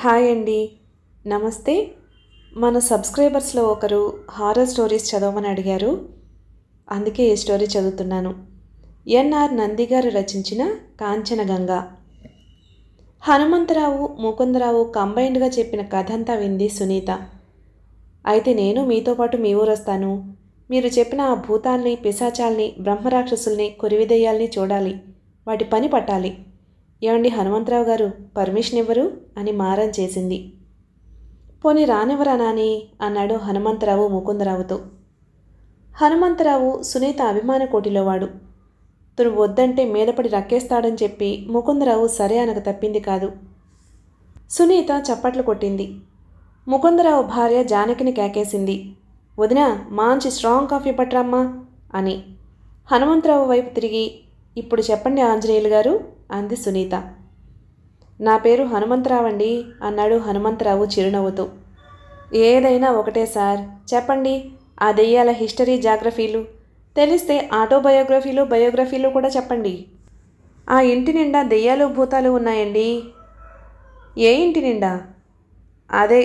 hi అండి నమస్తే మన సబ్స్క్రైబర్స్లో ఒకరు హారర్ స్టోరీస్ చదవమని అడిగారు అందుకే ఈ స్టోరీ చదువుతున్నాను ఎన్ఆర్ నంది గారు రచించిన కాంచనగంగ హనుమంతరావు ముకుందరావు కంబైన్డ్గా చెప్పిన కథ అంతా వింది సునీత అయితే నేను మీతో పాటు మీ ఊరు వస్తాను మీరు చెప్పిన ఆ భూతాల్ని పిశాచాల్ని బ్రహ్మరాక్షసుల్ని కురివిదయ్యాల్ని చూడాలి వాటి పని పట్టాలి ఏమండి హనుమంతరావు గారు పర్మిషన్ ఇవ్వరు అని మారం చేసింది పోని రానివ్వరా నాని అన్నాడు హనుమంతరావు ముకుందరావుతో హనుమంతరావు సునీత అభిమాన కోటిలోవాడు తను వద్దంటే మీదపడి రక్కేస్తాడని చెప్పి ముకుందరావు సరే అనక తప్పింది కాదు సునీత చప్పట్లు కొట్టింది ముకుందరావు భార్య జానకిని కేకేసింది వదిన మాంచి స్ట్రాంగ్ కాఫీ పట్టరమ్మా అని హనుమంతరావు వైపు తిరిగి ఇప్పుడు చెప్పండి ఆంజనేయులు గారు అంది సునీత నా పేరు హనుమంతరావు అండి అన్నాడు హనుమంతరావు చిరునవ్వుతూ ఏదైనా ఒకటే సార్ చెప్పండి ఆ దెయ్యాల హిస్టరీ జాగ్రఫీలు తెలిస్తే ఆటోబయోగ్రఫీలు బయోగ్రఫీలు కూడా చెప్పండి ఆ ఇంటి నిండా దెయ్యాలు భూతాలు ఉన్నాయండి ఏ ఇంటి నిండా అదే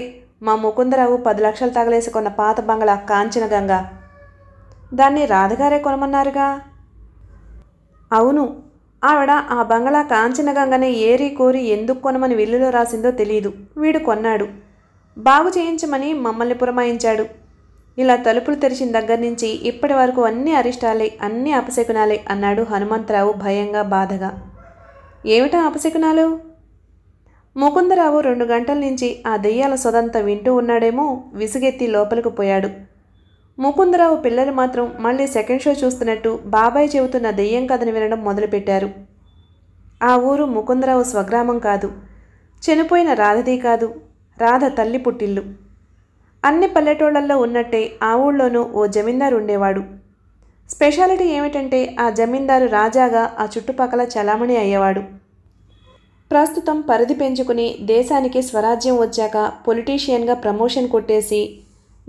మా ముకుందరావు పది లక్షలు తగలేసుకున్న పాత బంగళ కాంచిన గంగ దాన్ని రాధగారే కొనమన్నారుగా అవును ఆవిడ ఆ బంగళా కాంచనగంగనే ఏరి కోరి ఎందుకు కొనమని విల్లులో రాసిందో తెలియదు వీడు కొన్నాడు బాగు చేయించమని మమ్మల్ని పురమాయించాడు ఇలా తలుపులు తెరిచిన దగ్గర నుంచి ఇప్పటి వరకు అన్నీ అరిష్టాలే అన్నీ అపశకునాలే అన్నాడు హనుమంతరావు భయంగా బాధగా ఏమిటా అపశకునాలు ముకుందరావు రెండు గంటల నుంచి ఆ దెయ్యాల సొదంతా వింటూ ఉన్నాడేమో విసుగెత్తి లోపలికి పోయాడు ముకుందరావు పిల్లలు మాత్రం మళ్ళీ సెకండ్ షో చూస్తున్నట్టు బాబాయ్ చెబుతున్న దెయ్యం కథను వినడం మొదలుపెట్టారు ఆ ఊరు ముకుందరావు స్వగ్రామం కాదు చనిపోయిన రాధది కాదు రాధ తల్లి పుట్టిల్లు అన్ని పల్లెటూళ్ళల్లో ఉన్నట్టే ఆ ఊళ్ళోనూ ఓ జమీందారు ఉండేవాడు స్పెషాలిటీ ఏమిటంటే ఆ జమీందారు రాజాగా ఆ చుట్టుపక్కల చలామణి అయ్యేవాడు ప్రస్తుతం పరిధి పెంచుకుని దేశానికి స్వరాజ్యం వచ్చాక పొలిటీషియన్గా ప్రమోషన్ కొట్టేసి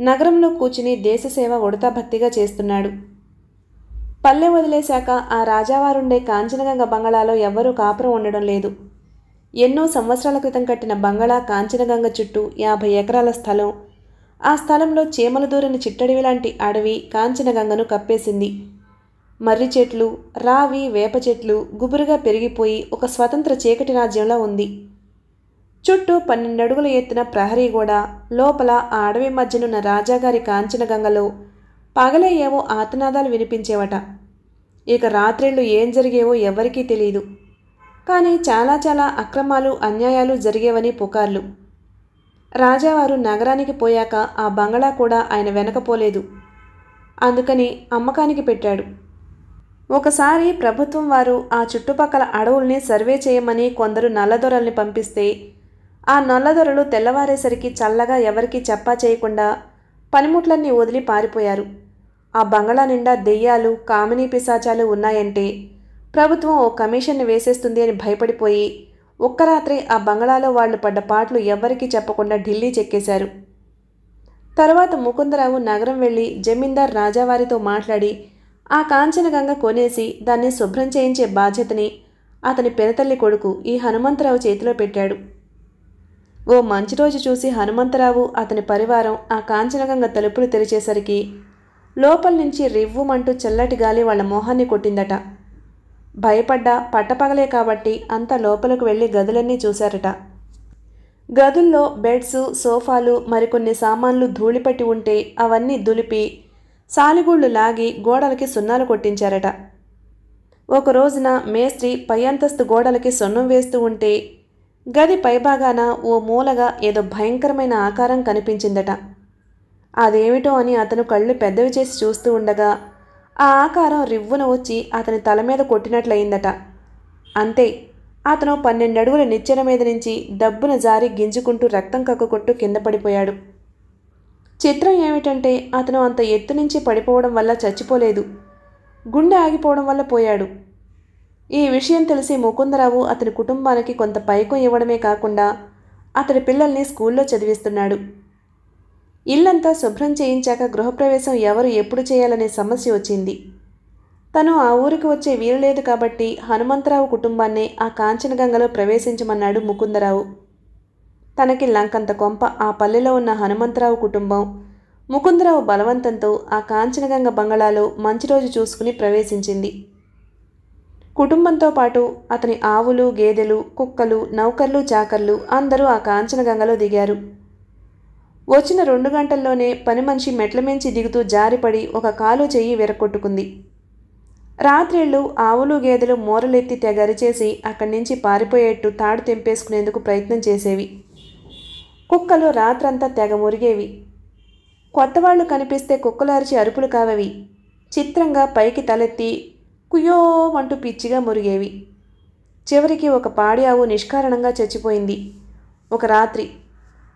నగరంలో కూర్చుని దేశసేవ ఉడతాభక్తిగా చేస్తున్నాడు పల్లె వదిలేశాక ఆ రాజావారుండే కాంచనగంగ బంగళాలో ఎవ్వరూ కాపురం ఉండడం లేదు ఎన్నో సంవత్సరాల క్రితం కట్టిన బంగళా కాంచనగంగ చుట్టూ యాభై ఎకరాల స్థలం ఆ స్థలంలో చీమలు దూరని చిట్టడివి లాంటి అడవి కాంచనగంగను కప్పేసింది మర్రి చెట్లు రావి వేప చెట్లు గుబురుగా పెరిగిపోయి ఒక స్వతంత్ర చీకటి రాజ్యంలో ఉంది చుట్టూ పన్నెండడుగుల ఎత్తున ప్రహరీ గోడ లోపల ఆ అడవి మధ్యనున్న రాజాగారి కాంచన గంగలో పగలే ఏవో ఆతనాదాలు వినిపించేవట ఇక రాత్రిళ్ళు ఏం జరిగేవో ఎవరికీ తెలియదు కానీ చాలా చాలా అక్రమాలు అన్యాయాలు జరిగేవని పుకార్లు రాజావారు నగరానికి పోయాక ఆ బంగళా కూడా ఆయన వెనకపోలేదు అందుకని అమ్మకానికి పెట్టాడు ఒకసారి ప్రభుత్వం వారు ఆ చుట్టుపక్కల అడవుల్ని సర్వే చేయమని కొందరు నల్లదొరల్ని పంపిస్తే ఆ నల్లదొరలు తెల్లవారేసరికి చల్లగా ఎవరికీ చెప్పా చేయకుండా పనిముట్లన్నీ వదిలి పారిపోయారు ఆ బంగళా నిండా దెయ్యాలు కామినీ పిశాచాలు ఉన్నాయంటే ప్రభుత్వం ఓ కమిషన్ వేసేస్తుంది అని భయపడిపోయి ఒక్క రాత్రి ఆ బంగళాలో వాళ్ళు పడ్డ పాటలు ఎవ్వరికీ చెప్పకుండా ఢిల్లీ చెక్కేశారు తర్వాత ముకుందరావు నగరం వెళ్ళి జమీందార్ రాజావారితో మాట్లాడి ఆ కాంచనగంగ కొనేసి దాన్ని శుభ్రం చేయించే బాధ్యతని అతని పెనతల్లి కొడుకు ఈ హనుమంతరావు చేతిలో పెట్టాడు ఓ మంచి రోజు చూసి హనుమంతరావు అతని పరివారం ఆ కాంచనగంగ తలుపులు తెరిచేసరికి లోపల నుంచి రివ్వుమంటూ చల్లటి గాలి వాళ్ళ మొహాన్ని కొట్టిందట భయపడ్డా పట్టపగలే కాబట్టి అంతా లోపలకు వెళ్ళి గదులన్నీ చూశారట గదుల్లో బెడ్స్ సోఫాలు మరికొన్ని సామాన్లు ధూళిపట్టి ఉంటే అవన్నీ దులిపి సాలిగూళ్లు లాగి గోడలకి సున్నాలు కొట్టించారట ఒక రోజున మేస్త్రి పై అంతస్తు గోడలకి సున్నం వేస్తూ ఉంటే గది పైభాగాన ఓ మూలగా ఏదో భయంకరమైన ఆకారం కనిపించిందట అదేమిటో అని అతను కళ్ళు పెద్దవి చేసి చూస్తూ ఉండగా ఆ ఆకారం రివ్వున వచ్చి అతని తల మీద కొట్టినట్లయిందట అంతే అతను పన్నెండడుగుల నిచ్చెన మీద నుంచి డబ్బున జారి గింజుకుంటూ రక్తం కక్కుకుంటూ కింద పడిపోయాడు చిత్రం ఏమిటంటే అతను అంత ఎత్తు నుంచి పడిపోవడం వల్ల చచ్చిపోలేదు గుండె ఆగిపోవడం వల్ల పోయాడు ఈ విషయం తెలిసి ముకుందరావు అతని కుటుంబానికి కొంత పైకం ఇవ్వడమే కాకుండా అతడి పిల్లల్ని స్కూల్లో చదివిస్తున్నాడు ఇల్లంతా శుభ్రం చేయించాక గృహప్రవేశం ఎవరు ఎప్పుడు చేయాలనే సమస్య వచ్చింది తను ఆ ఊరికి వచ్చే వీలులేదు లేదు కాబట్టి హనుమంతరావు కుటుంబాన్నే ఆ కాంచనగంగలో ప్రవేశించమన్నాడు ముకుందరావు తనకి లంకంత కొంప ఆ పల్లెలో ఉన్న హనుమంతరావు కుటుంబం ముకుందరావు బలవంతంతో ఆ కాంచనగంగ బంగళాలో మంచి రోజు చూసుకుని ప్రవేశించింది కుటుంబంతో పాటు అతని ఆవులు గేదెలు కుక్కలు నౌకర్లు చాకర్లు అందరూ ఆ కాంచన గంగలో దిగారు వచ్చిన రెండు గంటల్లోనే పని మనిషి మెట్లమించి దిగుతూ జారిపడి ఒక కాలు చెయ్యి విరకొట్టుకుంది రాత్రిళ్ళు ఆవులు గేదెలు మూరలెత్తి తెగరిచేసి అక్కడి నుంచి పారిపోయేట్టు తాడు తెంపేసుకునేందుకు ప్రయత్నం చేసేవి కుక్కలు రాత్రంతా తెగ మురిగేవి కొత్తవాళ్లు కనిపిస్తే కుక్కలు అరిచి అరుపులు కావవి చిత్రంగా పైకి తలెత్తి అంటూ పిచ్చిగా మురిగేవి చివరికి ఒక పాడి ఆవు నిష్కారణంగా చచ్చిపోయింది ఒక రాత్రి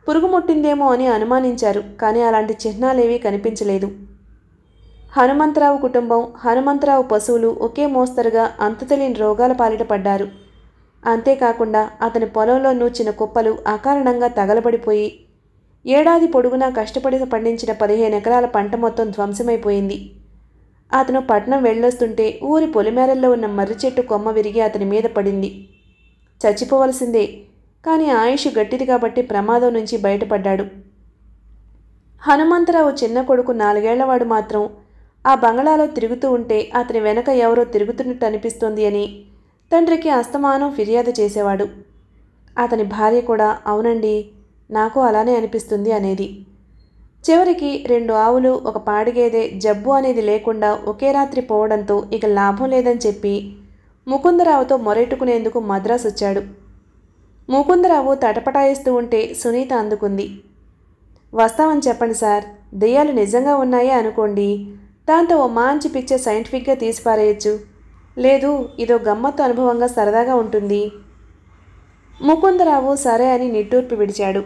పురుగు ముట్టిందేమో అని అనుమానించారు కానీ అలాంటి చిహ్నాలేవీ కనిపించలేదు హనుమంతరావు కుటుంబం హనుమంతరావు పశువులు ఒకే మోస్తరుగా అంత తెలియని రోగాల పాలిట పడ్డారు అంతేకాకుండా అతని పొలంలో నూచిన కుప్పలు అకారణంగా తగలబడిపోయి ఏడాది పొడుగునా కష్టపడి పండించిన పదిహేను ఎకరాల పంట మొత్తం ధ్వంసమైపోయింది అతను పట్నం వెళ్ళొస్తుంటే ఊరి పొలిమేరల్లో ఉన్న మర్రి చెట్టు కొమ్మ విరిగి అతని మీద పడింది చచ్చిపోవలసిందే కానీ ఆయుష్ గట్టిది కాబట్టి ప్రమాదం నుంచి బయటపడ్డాడు హనుమంతరావు చిన్న కొడుకు నాలుగేళ్లవాడు మాత్రం ఆ బంగళాలో తిరుగుతూ ఉంటే అతని వెనక ఎవరో తిరుగుతున్నట్టు అనిపిస్తోంది అని తండ్రికి అస్తమానం ఫిర్యాదు చేసేవాడు అతని భార్య కూడా అవునండి నాకు అలానే అనిపిస్తుంది అనేది చివరికి రెండు ఆవులు ఒక పాడిగేదె జబ్బు అనేది లేకుండా ఒకే రాత్రి పోవడంతో ఇక లాభం లేదని చెప్పి ముకుందరావుతో మొరెట్టుకునేందుకు మద్రాసు వచ్చాడు ముకుందరావు తటపటాయిస్తూ ఉంటే సునీత అందుకుంది వస్తామని చెప్పండి సార్ దెయ్యాలు నిజంగా ఉన్నాయే అనుకోండి దాంతో ఓ మంచి పిక్చర్ సైంటిఫిక్గా తీసి పారేయచ్చు లేదు ఇదో గమ్మత్తు అనుభవంగా సరదాగా ఉంటుంది ముకుందరావు సరే అని నిట్టూర్పు విడిచాడు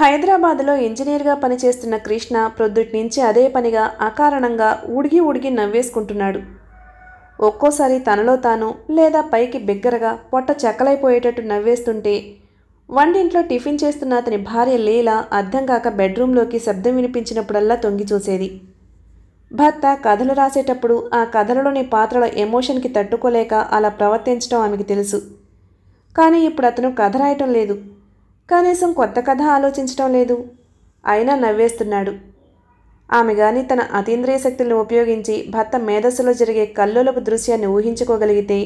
హైదరాబాద్లో ఇంజనీర్గా పనిచేస్తున్న కృష్ణ ప్రొద్దుటి నుంచి అదే పనిగా అకారణంగా ఉడిగి ఉడిగి నవ్వేసుకుంటున్నాడు ఒక్కోసారి తనలో తాను లేదా పైకి బిగ్గరగా పొట్ట చెక్కలైపోయేటట్టు నవ్వేస్తుంటే వంటింట్లో టిఫిన్ చేస్తున్న అతని భార్య లీల అర్థం కాక బెడ్రూంలోకి శబ్దం వినిపించినప్పుడల్లా తొంగి చూసేది భర్త కథలు రాసేటప్పుడు ఆ కథలలోని పాత్రల ఎమోషన్కి తట్టుకోలేక అలా ప్రవర్తించడం ఆమెకు తెలుసు కానీ ఇప్పుడు అతను కథ రాయటం లేదు కనీసం కొత్త కథ ఆలోచించడం లేదు అయినా నవ్వేస్తున్నాడు ఆమె గాని తన అతీంద్రియ శక్తులను ఉపయోగించి భర్త మేధస్సులో జరిగే కల్లోలపు దృశ్యాన్ని ఊహించుకోగలిగితే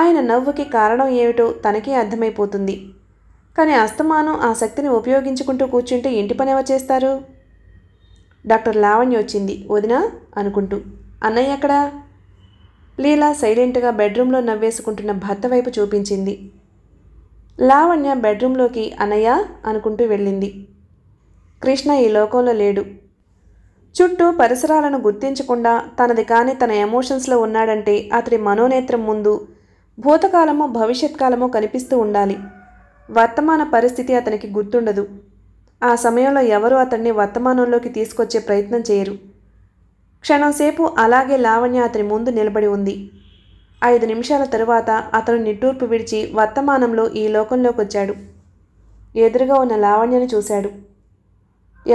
ఆయన నవ్వుకి కారణం ఏమిటో తనకే అర్థమైపోతుంది కానీ అస్తమానం ఆ శక్తిని ఉపయోగించుకుంటూ కూర్చుంటే ఇంటి పని ఎవరు చేస్తారు డాక్టర్ లావణ్య వచ్చింది వదినా అనుకుంటూ అన్నయ్య ఎక్కడా లీలా సైలెంట్గా బెడ్రూమ్లో నవ్వేసుకుంటున్న భర్త వైపు చూపించింది లావణ్య బెడ్రూమ్లోకి అనయ్య అనుకుంటూ వెళ్ళింది కృష్ణ ఈ లోకంలో లేడు చుట్టూ పరిసరాలను గుర్తించకుండా తనది కాని తన ఎమోషన్స్లో ఉన్నాడంటే అతడి మనోనేత్రం ముందు భూతకాలమో భవిష్యత్ కాలమో కనిపిస్తూ ఉండాలి వర్తమాన పరిస్థితి అతనికి గుర్తుండదు ఆ సమయంలో ఎవరూ అతన్ని వర్తమానంలోకి తీసుకొచ్చే ప్రయత్నం చేయరు క్షణంసేపు అలాగే లావణ్య అతని ముందు నిలబడి ఉంది ఐదు నిమిషాల తరువాత అతను నిట్టూర్పు విడిచి వర్తమానంలో ఈ లోకంలోకి వచ్చాడు ఎదురుగా ఉన్న లావణ్యను చూశాడు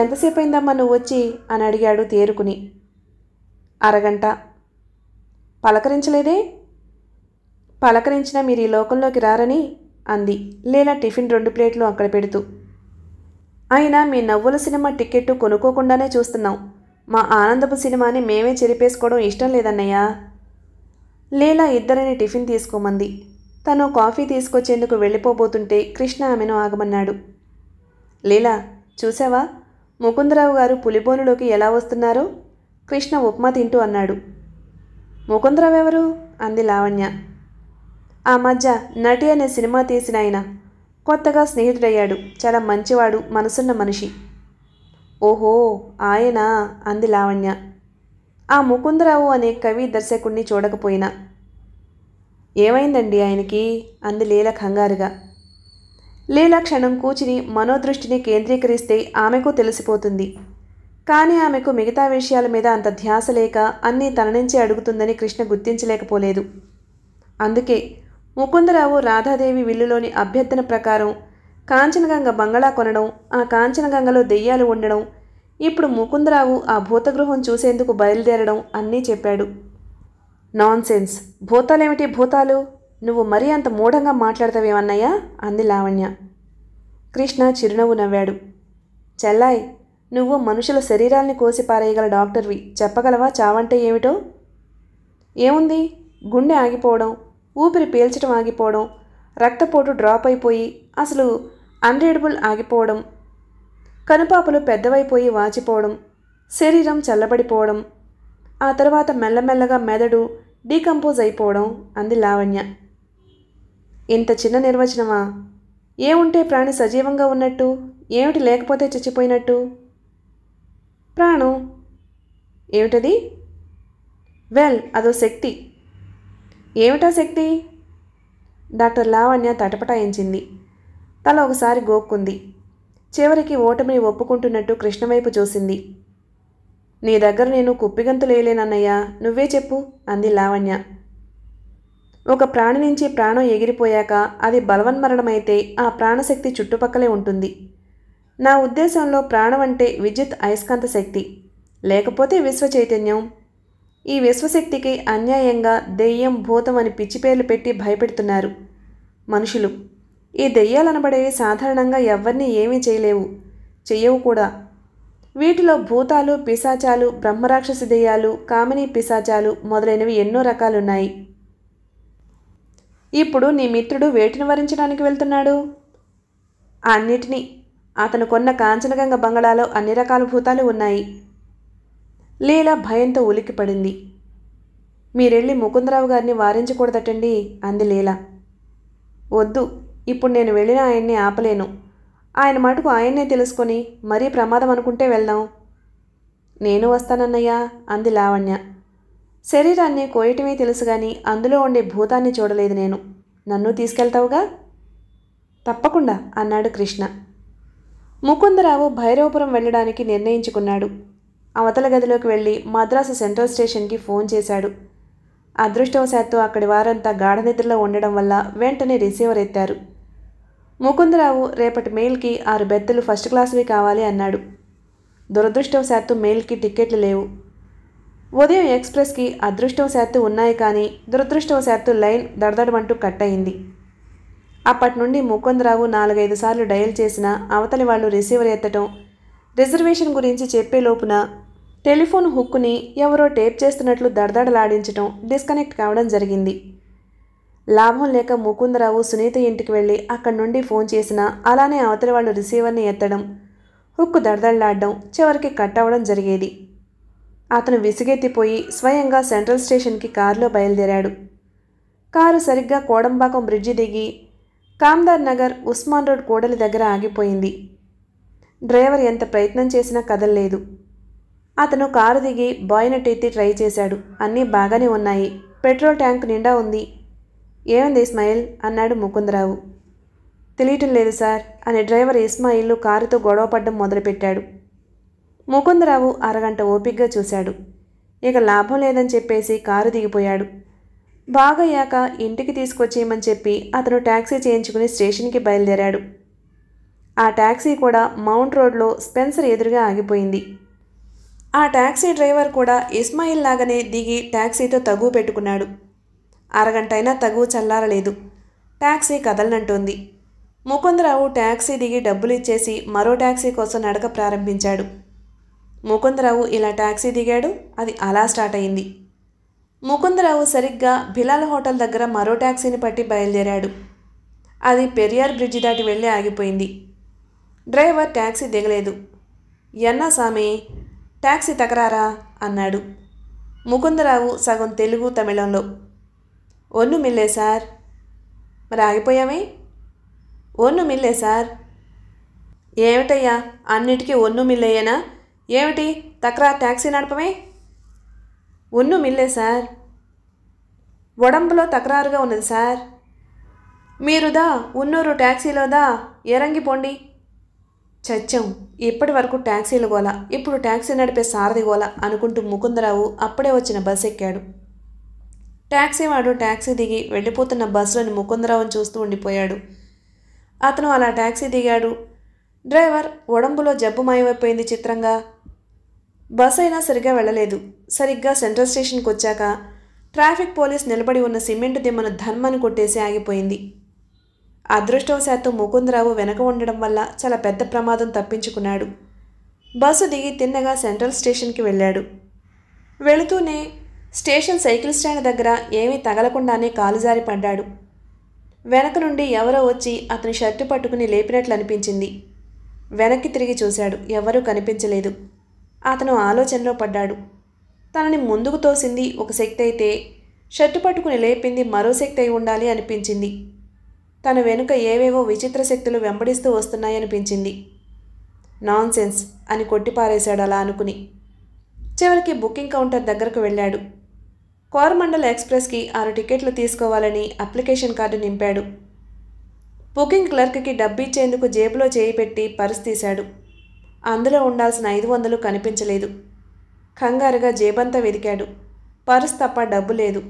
ఎంతసేపు అయిందమ్మా నువ్వు వచ్చి అని అడిగాడు తేరుకుని అరగంట పలకరించలేదే పలకరించిన మీరు ఈ లోకంలోకి రారని అంది లేదా టిఫిన్ రెండు ప్లేట్లు అక్కడ పెడుతూ అయినా మీ నవ్వుల సినిమా టిక్కెట్టు కొనుక్కోకుండానే చూస్తున్నాం మా ఆనందపు సినిమాని మేమే చెరిపేసుకోవడం ఇష్టం లేదన్నయ్యా లీలా ఇద్దరిని టిఫిన్ తీసుకోమంది తను కాఫీ తీసుకొచ్చేందుకు వెళ్ళిపోబోతుంటే కృష్ణ ఆమెను ఆగమన్నాడు లీలా చూసావా ముకుందరావు గారు పులిబోనులోకి ఎలా వస్తున్నారో కృష్ణ ఉప్మా తింటూ అన్నాడు ముకుందరావు ఎవరు అంది లావణ్య ఆ మధ్య నటి అనే సినిమా తీసిన ఆయన కొత్తగా స్నేహితుడయ్యాడు చాలా మంచివాడు మనసున్న మనిషి ఓహో ఆయనా అంది లావణ్య ఆ ముకుందరావు అనే కవి దర్శకుణ్ణి చూడకపోయినా ఏమైందండి ఆయనకి అంది లీల కంగారుగా లీల క్షణం కూచిని మనోదృష్టిని కేంద్రీకరిస్తే ఆమెకు తెలిసిపోతుంది కానీ ఆమెకు మిగతా విషయాల మీద అంత ధ్యాస లేక అన్నీ తన నుంచే అడుగుతుందని కృష్ణ గుర్తించలేకపోలేదు అందుకే ముకుందరావు రాధాదేవి విల్లులోని అభ్యర్థన ప్రకారం కాంచనగంగ బంగళా కొనడం ఆ కాంచనగంగలో దెయ్యాలు ఉండడం ఇప్పుడు ముకుందరావు ఆ భూతగృహం చూసేందుకు బయలుదేరడం అన్నీ చెప్పాడు నాన్ సెన్స్ భూతాలేమిటి భూతాలు నువ్వు మరీ అంత మూఢంగా మాట్లాడతావేమన్నయ్యా అంది లావణ్య కృష్ణ చిరునవ్వు నవ్వాడు చెల్లాయ్ నువ్వు మనుషుల శరీరాల్ని కోసి పారేయగల డాక్టర్వి చెప్పగలవా చావంటే ఏమిటో ఏముంది గుండె ఆగిపోవడం ఊపిరి పీల్చడం ఆగిపోవడం రక్తపోటు డ్రాప్ అయిపోయి అసలు అన్రీడబుల్ ఆగిపోవడం కనుపాపలు పెద్దవైపోయి వాచిపోవడం శరీరం చల్లబడిపోవడం ఆ తర్వాత మెల్లమెల్లగా మెదడు డీకంపోజ్ అయిపోవడం అంది లావణ్య ఇంత చిన్న నిర్వచనమా ఏముంటే ప్రాణి సజీవంగా ఉన్నట్టు ఏమిటి లేకపోతే చచ్చిపోయినట్టు ప్రాణం ఏమిటది వెల్ అదో శక్తి ఏమిటా శక్తి డాక్టర్ లావణ్య తటపటాయించింది తల ఒకసారి గోక్కుంది చివరికి ఓటమిని ఒప్పుకుంటున్నట్టు కృష్ణవైపు చూసింది నీ దగ్గర నేను కుప్పిగంతు లేలేనన్నయ్యా నువ్వే చెప్పు అంది లావణ్య ఒక ప్రాణి నుంచి ప్రాణం ఎగిరిపోయాక అది బలవన్మరణమైతే ఆ ప్రాణశక్తి చుట్టుపక్కలే ఉంటుంది నా ఉద్దేశంలో ప్రాణం అంటే విద్యుత్ అయస్కాంత శక్తి లేకపోతే విశ్వచైతన్యం ఈ విశ్వశక్తికి అన్యాయంగా దెయ్యం భూతం అని పిచ్చి పేర్లు పెట్టి భయపెడుతున్నారు మనుషులు ఈ దెయ్యాలనబడేవి సాధారణంగా ఎవరిని ఏమీ చేయలేవు చెయ్యవు కూడా వీటిలో భూతాలు పిశాచాలు బ్రహ్మరాక్షసి దెయ్యాలు కామిని పిశాచాలు మొదలైనవి ఎన్నో రకాలున్నాయి ఇప్పుడు నీ మిత్రుడు వేటిని వరించడానికి వెళ్తున్నాడు అన్నిటినీ అతను కొన్న కాంచనగంగ బంగళాలో అన్ని రకాల భూతాలు ఉన్నాయి లీల భయంతో ఉలిక్కిపడింది మీరెళ్ళి ముకుందరావు గారిని వారించకూడదటండి అంది లీల వద్దు ఇప్పుడు నేను వెళ్ళిన ఆయన్ని ఆపలేను ఆయన మటుకు ఆయన్నే తెలుసుకొని మరీ ప్రమాదం అనుకుంటే వెళ్దాం నేను వస్తానన్నయ్యా అంది లావణ్య శరీరాన్ని కోయటమే తెలుసు కానీ అందులో ఉండే భూతాన్ని చూడలేదు నేను నన్ను తీసుకెళ్తావుగా తప్పకుండా అన్నాడు కృష్ణ ముకుందరావు భైరవపురం వెళ్ళడానికి నిర్ణయించుకున్నాడు అవతల గదిలోకి వెళ్ళి మద్రాసు సెంట్రల్ స్టేషన్కి ఫోన్ చేశాడు అదృష్టవశాత్తు అక్కడి వారంతా గాఢనిద్రలో ఉండడం వల్ల వెంటనే రిసీవర్ ఎత్తారు ముకుందరావు రేపటి మెయిల్కి ఆరు బెత్తలు ఫస్ట్ క్లాస్వి కావాలి అన్నాడు దురదృష్టవశాత్తు మెయిల్కి టిక్కెట్లు లేవు ఉదయం ఎక్స్ప్రెస్కి అదృష్టవశాత్తు ఉన్నాయి కానీ దురదృష్టవశాత్తు లైన్ దడదడమంటూ కట్ అయింది అప్పటి నుండి ముకుందరావు నాలుగైదు సార్లు డయల్ చేసిన అవతలి వాళ్ళు రిసీవర్ ఎత్తటం రిజర్వేషన్ గురించి చెప్పే లోపున టెలిఫోన్ హుక్కుని ఎవరో టేప్ చేస్తున్నట్లు దడదడలాడించటం డిస్కనెక్ట్ కావడం జరిగింది లాభం లేక ముకుందరావు సునీత ఇంటికి వెళ్ళి అక్కడి నుండి ఫోన్ చేసినా అలానే అవతల వాళ్ళు రిసీవర్ని ఎత్తడం హుక్కు దడదళ్లాడడం చివరికి కట్ అవ్వడం జరిగేది అతను విసిగెత్తిపోయి స్వయంగా సెంట్రల్ స్టేషన్కి కారులో బయలుదేరాడు కారు సరిగ్గా కోడంబాకం బ్రిడ్జి దిగి కామ్దార్ నగర్ ఉస్మాన్ రోడ్ కూడలి దగ్గర ఆగిపోయింది డ్రైవర్ ఎంత ప్రయత్నం చేసినా కదల్లేదు అతను కారు దిగి బాయినట్ ఎత్తి ట్రై చేశాడు అన్నీ బాగానే ఉన్నాయి పెట్రోల్ ట్యాంక్ నిండా ఉంది ఏమంది ఇస్మాయిల్ అన్నాడు ముకుందరావు తెలియటం లేదు సార్ అని డ్రైవర్ ఇస్మాయిల్ కారుతో గొడవపడ్డం మొదలుపెట్టాడు ముకుందరావు అరగంట ఓపిగ్గా చూశాడు ఇక లాభం లేదని చెప్పేసి కారు దిగిపోయాడు బాగయ్యాక ఇంటికి తీసుకొచ్చేయమని చెప్పి అతను ట్యాక్సీ చేయించుకుని స్టేషన్కి బయలుదేరాడు ఆ ట్యాక్సీ కూడా మౌంట్ రోడ్లో స్పెన్సర్ ఎదురుగా ఆగిపోయింది ఆ ట్యాక్సీ డ్రైవర్ కూడా ఇస్మాయిల్ లాగానే దిగి ట్యాక్సీతో తగు పెట్టుకున్నాడు అరగంటైనా తగువ చల్లారలేదు ట్యాక్సీ కదలనంటోంది ముకుందరావు ట్యాక్సీ దిగి డబ్బులు ఇచ్చేసి మరో ట్యాక్సీ కోసం నడక ప్రారంభించాడు ముకుందరావు ఇలా ట్యాక్సీ దిగాడు అది అలా స్టార్ట్ అయింది ముకుందరావు సరిగ్గా బిలాల్ హోటల్ దగ్గర మరో ట్యాక్సీని పట్టి బయలుదేరాడు అది పెరియార్ బ్రిడ్జి దాటి వెళ్ళి ఆగిపోయింది డ్రైవర్ ట్యాక్సీ దిగలేదు ఎన్నా సామి ట్యాక్సీ తకరారా అన్నాడు ముకుందరావు సగం తెలుగు తమిళంలో మిల్లే సార్ మరి ఆగిపోయామే మిల్లే సార్ ఏమిటయ్యా అన్నిటికీ ఒన్ను ఒన్నుమిల్లేయేనా ఏమిటి తక్రా ట్యాక్సీ నడపమే ఒన్ను మిల్లే సార్ ఒడంబులో తకరారుగా ఉన్నది సార్ మీరుదా ఉన్నూరు ట్యాక్సీలోదా ఎరంగిపోండి చచ్చాం ఇప్పటి వరకు ట్యాక్సీలు గోల ఇప్పుడు ట్యాక్సీ నడిపే సారథి గోల అనుకుంటూ ముకుందరావు అప్పుడే వచ్చిన బస్ ఎక్కాడు ట్యాక్సీ వాడు ట్యాక్సీ దిగి వెళ్ళిపోతున్న బస్సులోని ముకుందరావుని చూస్తూ ఉండిపోయాడు అతను అలా ట్యాక్సీ దిగాడు డ్రైవర్ ఒడంబులో జబ్బు మాయమైపోయింది చిత్రంగా బస్ అయినా సరిగ్గా వెళ్ళలేదు సరిగ్గా సెంట్రల్ స్టేషన్కి వచ్చాక ట్రాఫిక్ పోలీస్ నిలబడి ఉన్న సిమెంట్ దిమ్మను ధర్మాన్ని కొట్టేసి ఆగిపోయింది అదృష్టవశాత్తు ముకుందరావు వెనక ఉండడం వల్ల చాలా పెద్ద ప్రమాదం తప్పించుకున్నాడు బస్సు దిగి తిన్నగా సెంట్రల్ స్టేషన్కి వెళ్ళాడు వెళుతూనే స్టేషన్ సైకిల్ స్టాండ్ దగ్గర ఏమీ తగలకుండానే కాలుజారి పడ్డాడు వెనక నుండి ఎవరో వచ్చి అతని షర్టు పట్టుకుని లేపినట్లు అనిపించింది వెనక్కి తిరిగి చూశాడు ఎవరూ కనిపించలేదు అతను ఆలోచనలో పడ్డాడు తనని ముందుకు తోసింది ఒక శక్తి అయితే షర్టు పట్టుకుని లేపింది మరో శక్తి అయి ఉండాలి అనిపించింది తన వెనుక ఏవేవో విచిత్ర శక్తులు వెంబడిస్తూ వస్తున్నాయనిపించింది నాన్సెన్స్ అని కొట్టిపారేశాడు అలా అనుకుని చివరికి బుకింగ్ కౌంటర్ దగ్గరకు వెళ్ళాడు కోరమండల్ ఎక్స్ప్రెస్కి ఆరు టికెట్లు తీసుకోవాలని అప్లికేషన్ కార్డు నింపాడు బుకింగ్ క్లర్క్కి డబ్బిచ్చేందుకు జేబులో చేయి పెట్టి పర్స్ తీశాడు అందులో ఉండాల్సిన ఐదు వందలు కనిపించలేదు కంగారుగా జేబంతా వెదికాడు పర్స్ తప్ప డబ్బు లేదు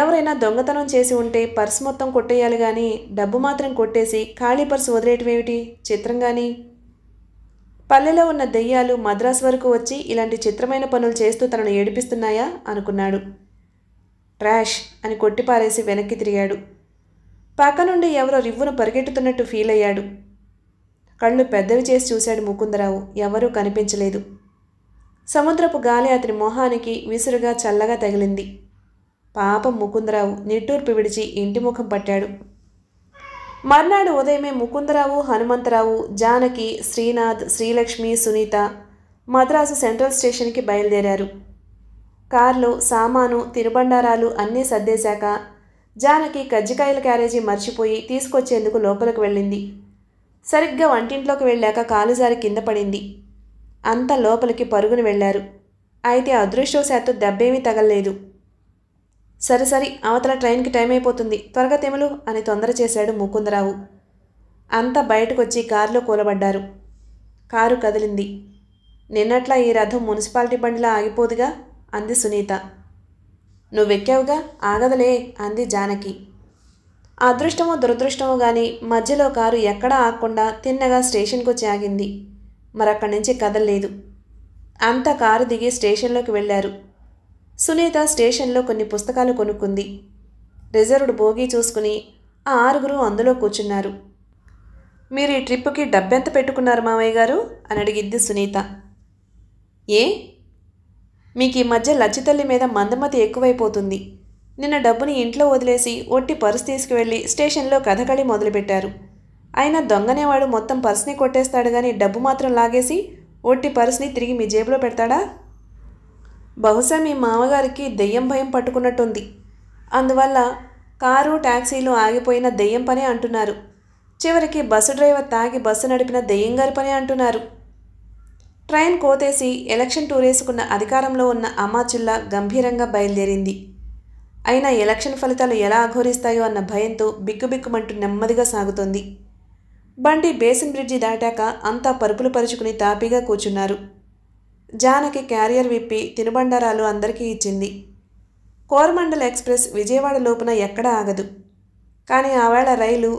ఎవరైనా దొంగతనం చేసి ఉంటే పర్స్ మొత్తం కొట్టేయాలి కానీ డబ్బు మాత్రం కొట్టేసి ఖాళీ పర్స్ వదిలేయటమేమిటి చిత్రంగాని పల్లెలో ఉన్న దెయ్యాలు మద్రాసు వరకు వచ్చి ఇలాంటి చిత్రమైన పనులు చేస్తూ తనను ఏడిపిస్తున్నాయా అనుకున్నాడు ట్రాష్ అని కొట్టిపారేసి వెనక్కి తిరిగాడు పక్క నుండి ఎవరో రివ్వును పరిగెట్టుతున్నట్టు ఫీల్ అయ్యాడు కళ్ళు పెద్దవి చేసి చూశాడు ముకుందరావు ఎవరూ కనిపించలేదు సముద్రపు గాలి అతని మొహానికి విసురుగా చల్లగా తగిలింది పాపం ముకుందరావు నిట్టూర్పు విడిచి ఇంటి ముఖం పట్టాడు మర్నాడు ఉదయమే ముకుందరావు హనుమంతరావు జానకి శ్రీనాథ్ శ్రీలక్ష్మి సునీత మద్రాసు సెంట్రల్ స్టేషన్కి బయలుదేరారు కార్లు సామాను తినుబండారాలు అన్నీ సర్దేశాక జానకి కజ్జికాయల క్యారేజీ మర్చిపోయి తీసుకొచ్చేందుకు లోపలికి వెళ్ళింది సరిగ్గా వంటింట్లోకి వెళ్ళాక కాలుజారి కింద పడింది అంత లోపలికి పరుగును వెళ్ళారు అయితే అదృష్టవశాత్తు దెబ్బేమీ తగలలేదు సరే సరి అవతల ట్రైన్కి టైం అయిపోతుంది త్వరగా తెములు అని తొందర చేశాడు ముకుందరావు అంతా బయటకొచ్చి కారులో కూలబడ్డారు కారు కదిలింది నిన్నట్లా ఈ రథం మున్సిపాలిటీ బండిలా ఆగిపోదుగా అంది సునీత నువ్వెక్కావుగా ఆగదలే అంది జానకి అదృష్టమో దురదృష్టమో గాని మధ్యలో కారు ఎక్కడా ఆగకుండా తిన్నగా స్టేషన్కు వచ్చి ఆగింది మరక్కడి నుంచి కదలలేదు అంతా కారు దిగి స్టేషన్లోకి వెళ్ళారు సునీత స్టేషన్లో కొన్ని పుస్తకాలు కొనుక్కుంది రిజర్వ్డ్ భోగి చూసుకుని ఆ ఆరుగురు అందులో కూర్చున్నారు మీరు ఈ ట్రిప్కి డబ్బెంత పెట్టుకున్నారు మామయ్య గారు అని అడిగిద్ది సునీత ఏ మీకు ఈ మధ్య లచ్చితల్లి మీద మందమతి ఎక్కువైపోతుంది నిన్న డబ్బుని ఇంట్లో వదిలేసి ఒట్టి పర్స్ తీసుకువెళ్ళి స్టేషన్లో కథకళి మొదలుపెట్టారు అయినా దొంగనేవాడు మొత్తం పర్స్ని కొట్టేస్తాడు కానీ డబ్బు మాత్రం లాగేసి ఒట్టి పర్స్ని తిరిగి మీ జేబులో పెడతాడా బహుశా మీ మామగారికి దెయ్యం భయం పట్టుకున్నట్టుంది అందువల్ల కారు ట్యాక్సీలు ఆగిపోయిన దెయ్యం పనే అంటున్నారు చివరికి బస్సు డ్రైవర్ తాగి బస్సు నడిపిన దెయ్యం గారి పనే అంటున్నారు ట్రైన్ కోతేసి ఎలక్షన్ టూరేసుకున్న అధికారంలో ఉన్న అమాచుల్లా గంభీరంగా బయలుదేరింది అయినా ఎలక్షన్ ఫలితాలు ఎలా అఘోరిస్తాయో అన్న భయంతో బిక్కుబిక్కుమంటూ నెమ్మదిగా సాగుతోంది బండి బేసిన్ బ్రిడ్జి దాటాక అంతా పరుపులు పరుచుకుని తాపీగా కూర్చున్నారు జానకి క్యారియర్ విప్పి తినుబండారాలు అందరికీ ఇచ్చింది కోరమండల్ ఎక్స్ప్రెస్ విజయవాడ లోపున ఎక్కడా ఆగదు కానీ ఆవేళ రైలు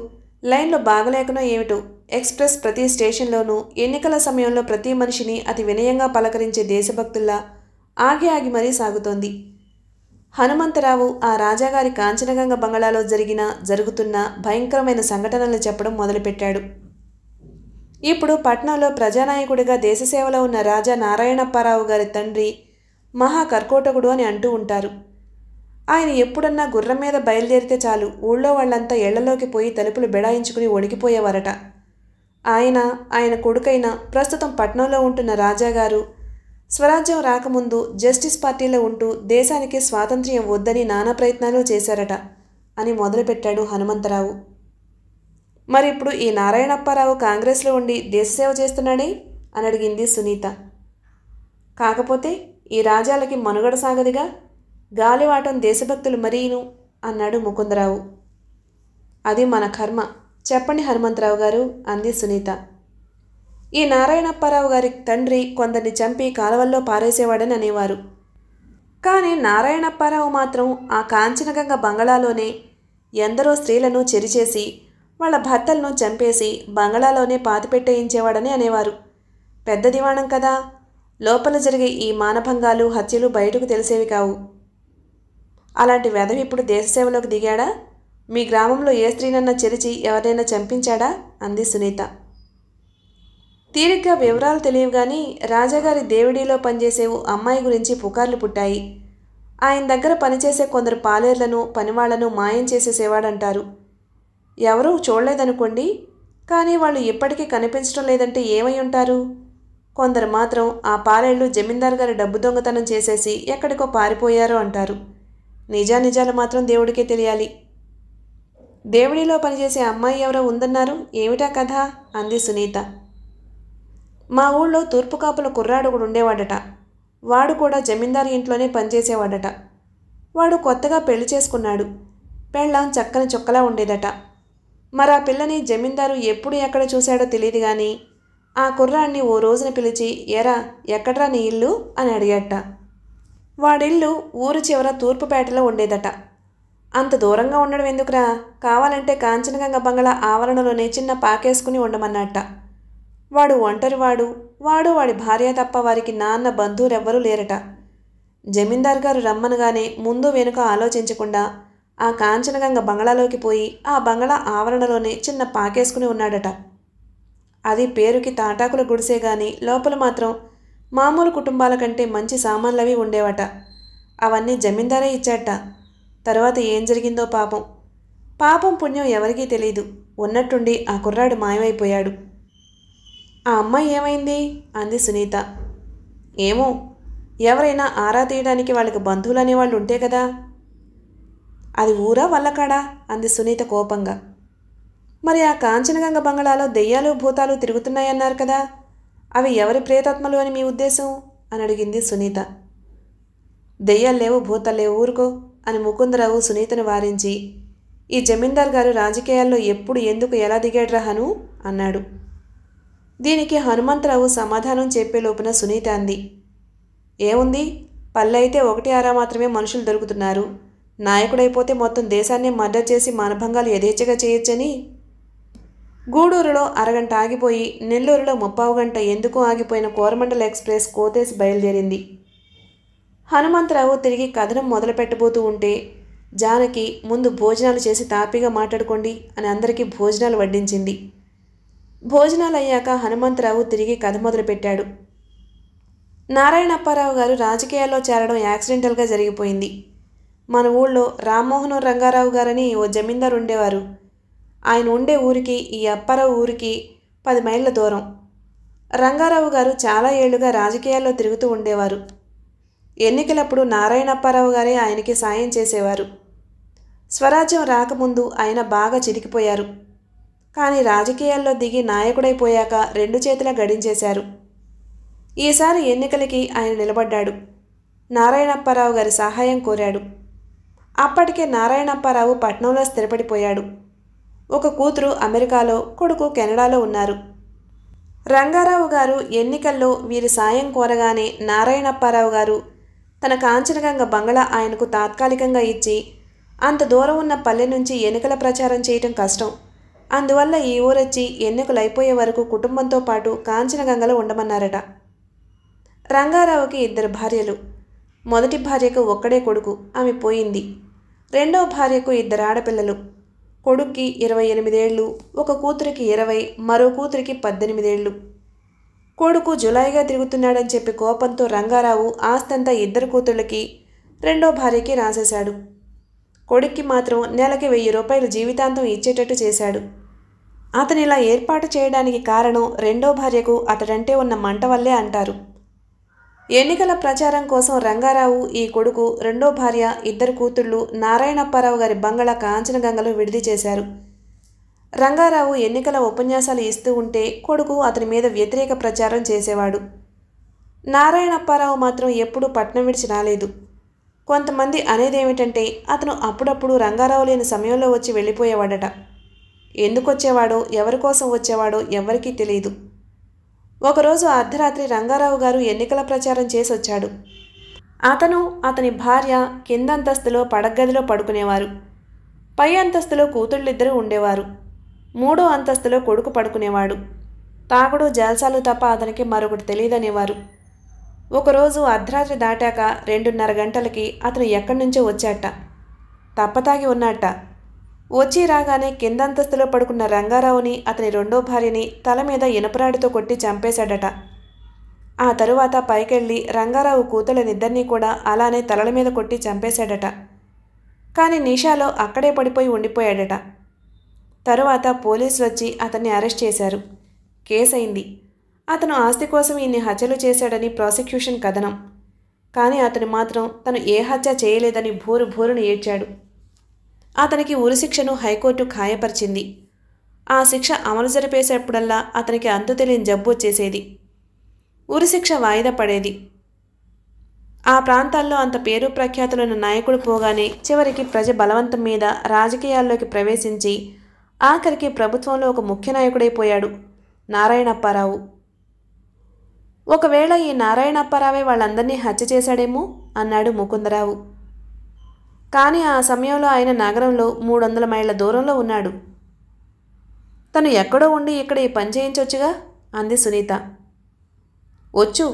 లైన్లో బాగలేకనో ఏమిటో ఎక్స్ప్రెస్ ప్రతి స్టేషన్లోనూ ఎన్నికల సమయంలో ప్రతి మనిషిని అతి వినయంగా పలకరించే దేశభక్తుల్లా ఆగి ఆగి మరీ సాగుతోంది హనుమంతరావు ఆ రాజాగారి కాంచనగంగ బంగళాలో జరిగిన జరుగుతున్న భయంకరమైన సంఘటనలు చెప్పడం మొదలుపెట్టాడు ఇప్పుడు పట్నంలో ప్రజానాయకుడిగా దేశసేవలో ఉన్న రాజా నారాయణప్పారావు గారి తండ్రి మహా కర్కోటకుడు అని అంటూ ఉంటారు ఆయన ఎప్పుడన్నా గుర్రం మీద బయలుదేరితే చాలు ఊళ్ళో వాళ్ళంతా ఇళ్లలోకి పోయి తలుపులు బెడాయించుకుని ఒడికిపోయేవారట ఆయన ఆయన కొడుకైన ప్రస్తుతం పట్నంలో ఉంటున్న రాజాగారు స్వరాజ్యం రాకముందు జస్టిస్ పార్టీలో ఉంటూ దేశానికి స్వాతంత్ర్యం వద్దని నానా ప్రయత్నాలు చేశారట అని మొదలుపెట్టాడు హనుమంతరావు మరి ఇప్పుడు ఈ నారాయణప్పారావు కాంగ్రెస్లో ఉండి దేశసేవ చేస్తున్నాడే అని అడిగింది సునీత కాకపోతే ఈ రాజ్యాలకి మనుగడ సాగదిగా గాలివాటం దేశభక్తులు మరీను అన్నాడు ముకుందరావు అది మన కర్మ చెప్పండి హనుమంతరావు గారు అంది సునీత ఈ నారాయణప్పారావు గారి తండ్రి కొందరిని చంపి కాలవల్లో పారేసేవాడని అనేవారు కానీ నారాయణప్పారావు మాత్రం ఆ కాంచనగంగ బంగళాలోనే ఎందరో స్త్రీలను చెరిచేసి వాళ్ళ భర్తలను చంపేసి బంగళాలోనే పాతిపెట్టేయించేవాడని అనేవారు పెద్ద దివాణం కదా లోపల జరిగే ఈ మానభంగాలు హత్యలు బయటకు తెలిసేవి కావు అలాంటి వెధవి ఇప్పుడు సేవలోకి దిగాడా మీ గ్రామంలో ఏ స్త్రీనన్నా చెరిచి ఎవరైనా చంపించాడా అంది సునీత తీరిగ్గా వివరాలు తెలియవు కానీ రాజాగారి దేవుడిలో పనిచేసే అమ్మాయి గురించి పుకార్లు పుట్టాయి ఆయన దగ్గర పనిచేసే కొందరు పాలేర్లను పనివాళ్లను మాయం చేసేసేవాడంటారు ఎవరూ చూడలేదనుకోండి కానీ వాళ్ళు ఇప్పటికీ కనిపించడం లేదంటే ఏమై ఉంటారు కొందరు మాత్రం ఆ పాలేళ్ళు జమీందార్ గారి డబ్బు దొంగతనం చేసేసి ఎక్కడికో పారిపోయారో అంటారు నిజానిజాలు మాత్రం దేవుడికే తెలియాలి దేవుడిలో పనిచేసే అమ్మాయి ఎవరో ఉందన్నారు ఏమిటా కథ అంది సునీత మా ఊళ్ళో తూర్పు కాపుల కుర్రాడు కూడా ఉండేవాడట వాడు కూడా జమీందారు ఇంట్లోనే పనిచేసేవాడట వాడు కొత్తగా పెళ్లి చేసుకున్నాడు పెళ్ళం చక్కని చుక్కలా ఉండేదట మరి ఆ పిల్లని జమీందారు ఎప్పుడు ఎక్కడ చూశాడో తెలియదు కానీ ఆ కుర్రాడిని ఓ రోజున పిలిచి ఎరా ఎక్కడ్రా నీ ఇల్లు అని అడిగట వాడిల్లు ఊరు చివర తూర్పుపేటలో ఉండేదట అంత దూరంగా ఉండడం ఎందుకురా కావాలంటే కాంచనగంగ బంగళా ఆవరణలోనే చిన్న పాకేసుకుని ఉండమన్నట్ట వాడు ఒంటరివాడు వాడు వాడి భార్య తప్ప వారికి నాన్న బంధువులెవ్వరూ లేరట జమీందార్ గారు రమ్మనగానే ముందు వెనుక ఆలోచించకుండా ఆ కాంచనగంగ బంగళాలోకి పోయి ఆ బంగళా ఆవరణలోనే చిన్న పాకేసుకుని ఉన్నాడట అది పేరుకి తాటాకుల గుడిసే గాని లోపల మాత్రం మామూలు కుటుంబాల కంటే మంచి సామాన్లవి ఉండేవట అవన్నీ జమీందారే ఇచ్చాట తర్వాత ఏం జరిగిందో పాపం పాపం పుణ్యం ఎవరికీ తెలియదు ఉన్నట్టుండి ఆ కుర్రాడు మాయమైపోయాడు ఆ అమ్మాయి ఏమైంది అంది సునీత ఏమో ఎవరైనా ఆరా తీయడానికి వాళ్ళకి బంధువులు అనేవాళ్ళు ఉంటే కదా అది ఊరా వల్లకాడా అంది సునీత కోపంగా మరి ఆ కాంచనగంగ బంగళాలో దెయ్యాలు భూతాలు తిరుగుతున్నాయన్నారు కదా అవి ఎవరి ప్రేతాత్మలు అని మీ ఉద్దేశం అని అడిగింది సునీత దెయ్యాలు లేవు భూతాలు లేవు ఊరుకో అని ముకుందరావు సునీతను వారించి ఈ జమీందార్ గారు రాజకీయాల్లో ఎప్పుడు ఎందుకు ఎలా దిగాడ్రా హను అన్నాడు దీనికి హనుమంతరావు సమాధానం చెప్పే లోపున సునీత అంది ఏముంది పల్లె అయితే ఒకటి ఆరా మాత్రమే మనుషులు దొరుకుతున్నారు నాయకుడైపోతే మొత్తం దేశాన్ని మర్డర్ చేసి మానభంగాలు యథేచ్ఛగా చేయొచ్చని గూడూరులో అరగంట ఆగిపోయి నెల్లూరులో ముప్పావు గంట ఎందుకు ఆగిపోయిన కోరమండల ఎక్స్ప్రెస్ కోతేసి బయలుదేరింది హనుమంతరావు తిరిగి కథనం మొదలుపెట్టబోతూ ఉంటే జానకి ముందు భోజనాలు చేసి తాపీగా మాట్లాడుకోండి అని అందరికీ భోజనాలు వడ్డించింది భోజనాలు అయ్యాక హనుమంతరావు తిరిగి కథ మొదలుపెట్టాడు నారాయణప్పారావు గారు రాజకీయాల్లో చేరడం యాక్సిడెంటల్గా జరిగిపోయింది మన ఊళ్ళో రామ్మోహన్ రంగారావు గారని ఓ జమీందారు ఉండేవారు ఆయన ఉండే ఊరికి ఈ అప్పారావు ఊరికి పది మైళ్ళ దూరం రంగారావు గారు చాలా ఏళ్లుగా రాజకీయాల్లో తిరుగుతూ ఉండేవారు ఎన్నికలప్పుడు నారాయణప్పారావు గారే ఆయనకి సాయం చేసేవారు స్వరాజ్యం రాకముందు ఆయన బాగా చిరికిపోయారు కానీ రాజకీయాల్లో దిగి నాయకుడైపోయాక రెండు చేతుల గడించేశారు ఈసారి ఎన్నికలకి ఆయన నిలబడ్డాడు నారాయణప్పారావు గారి సహాయం కోరాడు అప్పటికే నారాయణప్పారావు పట్నంలో స్థిరపడిపోయాడు ఒక కూతురు అమెరికాలో కొడుకు కెనడాలో ఉన్నారు రంగారావు గారు ఎన్నికల్లో వీరి సాయం కోరగానే నారాయణప్పారావు గారు తన కాంచనగంగ బంగళా ఆయనకు తాత్కాలికంగా ఇచ్చి అంత దూరం ఉన్న పల్లె నుంచి ఎన్నికల ప్రచారం చేయటం కష్టం అందువల్ల ఈ ఊరొచ్చి ఎన్నికలు అయిపోయే వరకు కుటుంబంతో పాటు కాంచనగంగలో ఉండమన్నారట రంగారావుకి ఇద్దరు భార్యలు మొదటి భార్యకు ఒక్కడే కొడుకు ఆమె పోయింది రెండవ భార్యకు ఇద్దరు ఆడపిల్లలు కొడుక్కి ఇరవై ఎనిమిదేళ్ళు ఒక కూతురికి ఇరవై మరో కూతురికి పద్దెనిమిదేళ్ళు కొడుకు జులాయిగా తిరుగుతున్నాడని చెప్పి కోపంతో రంగారావు ఆస్తంతా ఇద్దరు కూతుళ్ళకి రెండో భార్యకి రాసేశాడు కొడుక్కి మాత్రం నెలకి వెయ్యి రూపాయలు జీవితాంతం ఇచ్చేటట్టు చేశాడు అతని ఇలా ఏర్పాటు చేయడానికి కారణం రెండో భార్యకు అతడంటే ఉన్న మంట వల్లే అంటారు ఎన్నికల ప్రచారం కోసం రంగారావు ఈ కొడుకు రెండో భార్య ఇద్దరు కూతుళ్ళు నారాయణప్పారావు గారి బంగళా కాంచనగంగలో విడిది చేశారు రంగారావు ఎన్నికల ఉపన్యాసాలు ఇస్తూ ఉంటే కొడుకు అతని మీద వ్యతిరేక ప్రచారం చేసేవాడు నారాయణప్పారావు మాత్రం ఎప్పుడూ పట్నం విడిచి రాలేదు కొంతమంది అనేది ఏమిటంటే అతను అప్పుడప్పుడు రంగారావు లేని సమయంలో వచ్చి వెళ్ళిపోయేవాడట ఎందుకొచ్చేవాడో కోసం వచ్చేవాడో ఎవరికీ తెలియదు ఒకరోజు అర్ధరాత్రి రంగారావు గారు ఎన్నికల ప్రచారం చేసి వచ్చాడు అతను అతని భార్య కింద అంతస్తులో పడగదిలో పడుకునేవారు పై అంతస్తులో కూతుళ్ళిద్దరూ ఉండేవారు మూడో అంతస్తులో కొడుకు పడుకునేవాడు తాగుడు జల్సాలు తప్ప అతనికి మరొకటి తెలియదనేవారు ఒకరోజు అర్ధరాత్రి దాటాక రెండున్నర గంటలకి అతను ఎక్కడి నుంచో వచ్చాట తప్పతాగి ఉన్నట్ట వచ్చి రాగానే కింద అంతస్తులో పడుకున్న రంగారావుని అతని రెండో భార్యని తల మీద ఇనపరాడితో కొట్టి చంపేశాడట ఆ తరువాత పైకెళ్ళి రంగారావు కూతుళ్ళనిద్దరినీ కూడా అలానే తలల మీద కొట్టి చంపేశాడట కానీ నిషాలో అక్కడే పడిపోయి ఉండిపోయాడట తరువాత పోలీసులు వచ్చి అతన్ని అరెస్ట్ చేశారు కేసు అయింది అతను ఆస్తి కోసం ఇన్ని హత్యలు చేశాడని ప్రాసిక్యూషన్ కథనం కానీ అతను మాత్రం తను ఏ హత్య చేయలేదని భూరు భూరును ఏడ్చాడు అతనికి ఉరిశిక్షను హైకోర్టు ఖాయపరిచింది ఆ శిక్ష అమలు జరిపేసేప్పుడల్లా అతనికి అంతు తెలియని జబ్బు వచ్చేసేది ఉరిశిక్ష వాయిదా పడేది ఆ ప్రాంతాల్లో అంత పేరు ప్రఖ్యాతులైన నాయకుడు పోగానే చివరికి ప్రజ బలవంతం మీద రాజకీయాల్లోకి ప్రవేశించి ఆఖరికి ప్రభుత్వంలో ఒక ముఖ్య నాయకుడైపోయాడు నారాయణప్పారావు ఒకవేళ ఈ నారాయణప్పారావే వాళ్ళందరినీ హత్య చేశాడేమో అన్నాడు ముకుందరావు కానీ ఆ సమయంలో ఆయన నగరంలో మూడు వందల మైళ్ళ దూరంలో ఉన్నాడు తను ఎక్కడో ఉండి ఇక్కడ ఈ పని చేయించొచ్చుగా అంది సునీత వచ్చు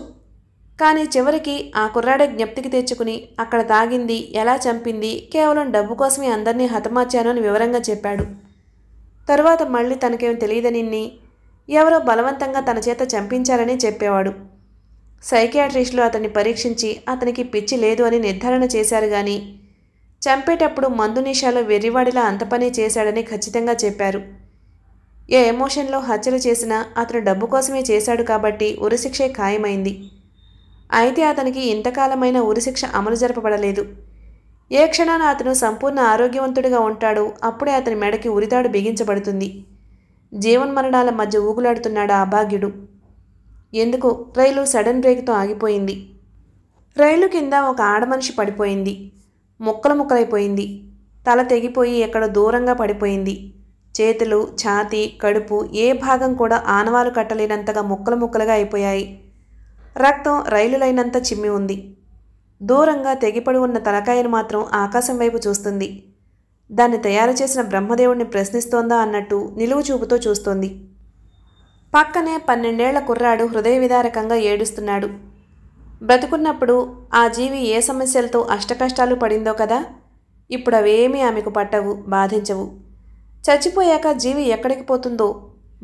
కానీ చివరికి ఆ కుర్రాడే జ్ఞప్తికి తెచ్చుకుని అక్కడ తాగింది ఎలా చంపింది కేవలం డబ్బు కోసమే అందరినీ హతమార్చాను అని వివరంగా చెప్పాడు తరువాత మళ్ళీ తనకేం తెలియదనిన్ని ఎవరో బలవంతంగా తన చేత చంపించారని చెప్పేవాడు సైకియాట్రిస్టులు అతన్ని పరీక్షించి అతనికి పిచ్చి లేదు అని నిర్ధారణ చేశారు కానీ చంపేటప్పుడు మందు నిషాలో వెర్రివాడిలా అంత పని చేశాడని ఖచ్చితంగా చెప్పారు ఏ ఎమోషన్లో హత్యలు చేసినా అతను డబ్బు కోసమే చేశాడు కాబట్టి ఉరిశిక్షే ఖాయమైంది అయితే అతనికి ఇంతకాలమైన ఉరిశిక్ష అమలు జరపబడలేదు ఏ క్షణాన అతను సంపూర్ణ ఆరోగ్యవంతుడిగా ఉంటాడో అప్పుడే అతని మెడకి ఉరితాడు బిగించబడుతుంది జీవన్ మరణాల మధ్య ఊగులాడుతున్నాడు ఆ అభాగ్యుడు ఎందుకు రైలు సడన్ బ్రేక్తో ఆగిపోయింది రైలు కింద ఒక ఆడమనిషి పడిపోయింది ముక్కలు ముక్కలైపోయింది తల తెగిపోయి ఎక్కడ దూరంగా పడిపోయింది చేతులు ఛాతి కడుపు ఏ భాగం కూడా ఆనవాలు కట్టలేనంతగా ముక్కలు ముక్కలుగా అయిపోయాయి రక్తం రైలులైనంత చిమ్మి ఉంది దూరంగా తెగిపడి ఉన్న తలకాయను మాత్రం ఆకాశం వైపు చూస్తుంది దాన్ని తయారు చేసిన బ్రహ్మదేవుణ్ణి ప్రశ్నిస్తోందా అన్నట్టు నిలువు చూపుతో చూస్తోంది పక్కనే పన్నెండేళ్ల కుర్రాడు హృదయ విదారకంగా ఏడుస్తున్నాడు బ్రతుకున్నప్పుడు ఆ జీవి ఏ సమస్యలతో అష్టకష్టాలు పడిందో కదా ఇప్పుడు అవేమీ ఆమెకు పట్టవు బాధించవు చచ్చిపోయాక జీవి ఎక్కడికి పోతుందో